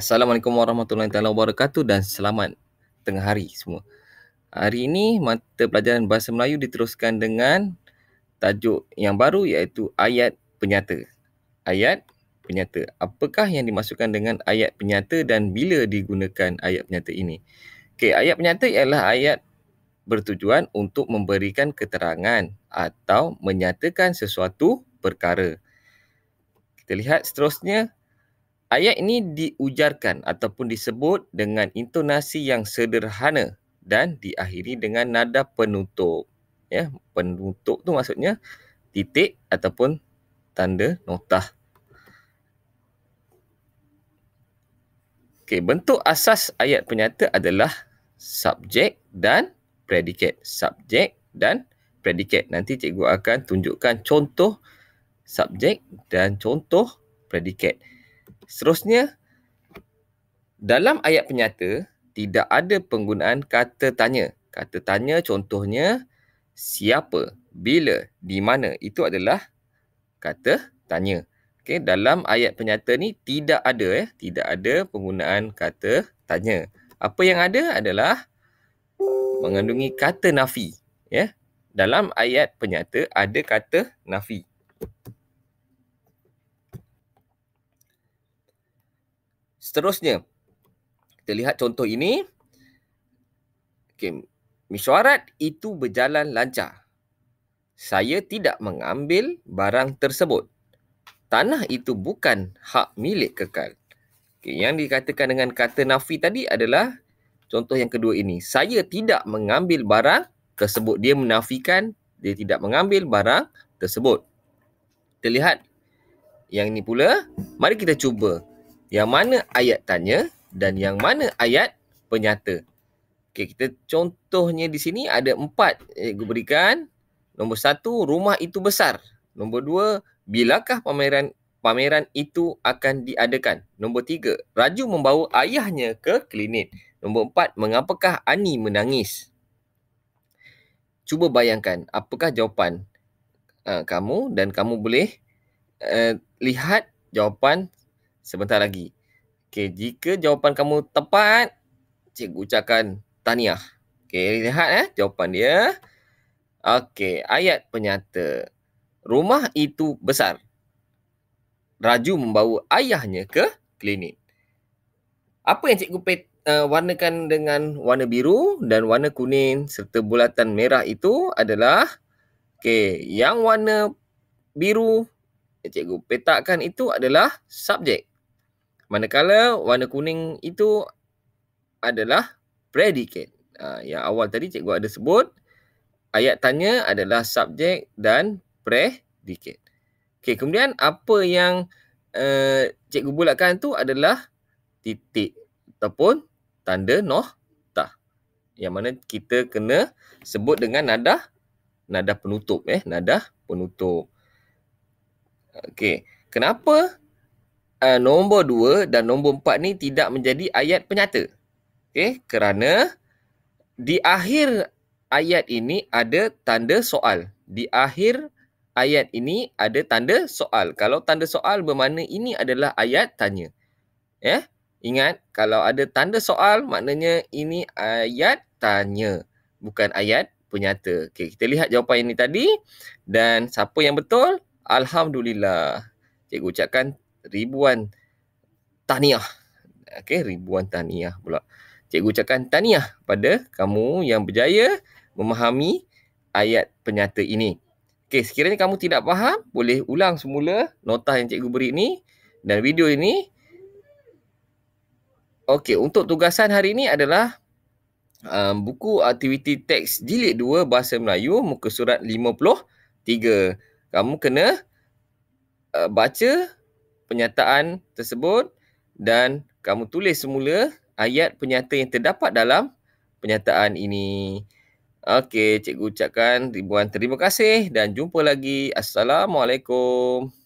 Assalamualaikum warahmatullahi wabarakatuh dan selamat tengah hari semua. Hari ini mata pelajaran bahasa Melayu diteruskan dengan tajuk yang baru iaitu ayat penyata. Ayat penyata. Apakah yang dimasukkan dengan ayat penyata dan bila digunakan ayat penyata ini? Okey, ayat penyata ialah ayat bertujuan untuk memberikan keterangan atau menyatakan sesuatu perkara. Kita lihat seterusnya Ayat ini diujarkan ataupun disebut dengan intonasi yang sederhana dan diakhiri dengan nada penutup. Ya, penutup tu maksudnya titik ataupun tanda nota. Okay, bentuk asas ayat penyata adalah subjek dan predikat. Subjek dan predikat. Nanti cikgu akan tunjukkan contoh subjek dan contoh Predikat. Seterusnya, dalam ayat penyata, tidak ada penggunaan kata tanya. Kata tanya contohnya, siapa, bila, di mana. Itu adalah kata tanya. Okay, dalam ayat penyata ni tidak ada eh, tidak ada penggunaan kata tanya. Apa yang ada adalah mengandungi kata nafi, ya. Yeah. Dalam ayat penyata ada kata nafi. Seterusnya, kita lihat contoh ini. Okay. Mesyuarat itu berjalan lancar. Saya tidak mengambil barang tersebut. Tanah itu bukan hak milik kekal. Okay. Yang dikatakan dengan kata nafi tadi adalah contoh yang kedua ini. Saya tidak mengambil barang tersebut. Dia menafikan dia tidak mengambil barang tersebut. Kita lihat yang ini pula. Mari kita cuba yang mana ayat tanya dan yang mana ayat penyata. Okey, kita contohnya di sini ada empat yang eh, berikan. Nombor satu, rumah itu besar. Nombor dua, bilakah pameran pameran itu akan diadakan? Nombor tiga, Raju membawa ayahnya ke klinik. Nombor empat, mengapakah Ani menangis? Cuba bayangkan apakah jawapan uh, kamu dan kamu boleh uh, lihat jawapan sebentar lagi. Okey, jika jawapan kamu tepat, cikgu ucapkan tahniah. Okey, lihat eh jawapan dia. Okey, ayat penyata. Rumah itu besar. Raju membawa ayahnya ke klinik. Apa yang cikgu pet, uh, warnakan dengan warna biru dan warna kuning serta bulatan merah itu adalah okey, yang warna biru cikgu petakkan itu adalah subjek. Manakala warna kuning itu adalah predicate. Uh, yang awal tadi cikgu ada sebut. Ayat tanya adalah subjek dan predicate. Okey, kemudian apa yang uh, cikgu bulatkan tu adalah titik ataupun tanda noh tah. Yang mana kita kena sebut dengan nada nada penutup eh, nada penutup. Okey, kenapa uh, nombor 2 dan nombor 4 ni tidak menjadi ayat penyata. Okey, kerana di akhir ayat ini ada tanda soal. Di akhir ayat ini ada tanda soal. Kalau tanda soal bermakna ini adalah ayat tanya. Ya. Yeah? Ingat kalau ada tanda soal maknanya ini ayat tanya bukan ayat penyata. Okey, kita lihat jawapan ini tadi dan siapa yang betul? Alhamdulillah. Cikgu ucapkan ribuan tahniah. Okey, ribuan tahniah pula. Cikgu ucapkan tahniah pada kamu yang berjaya memahami ayat penyata ini. Okey, sekiranya kamu tidak faham, boleh ulang semula nota yang cikgu beri ini dan video ini. Okey, untuk tugasan hari ini adalah um, buku aktiviti teks jilid 2 Bahasa Melayu muka surat 53. Kamu kena uh, baca penyataan tersebut dan kamu tulis semula ayat penyata yang terdapat dalam penyataan ini. Okey, cikgu ucapkan ribuan terima kasih dan jumpa lagi. Assalamualaikum.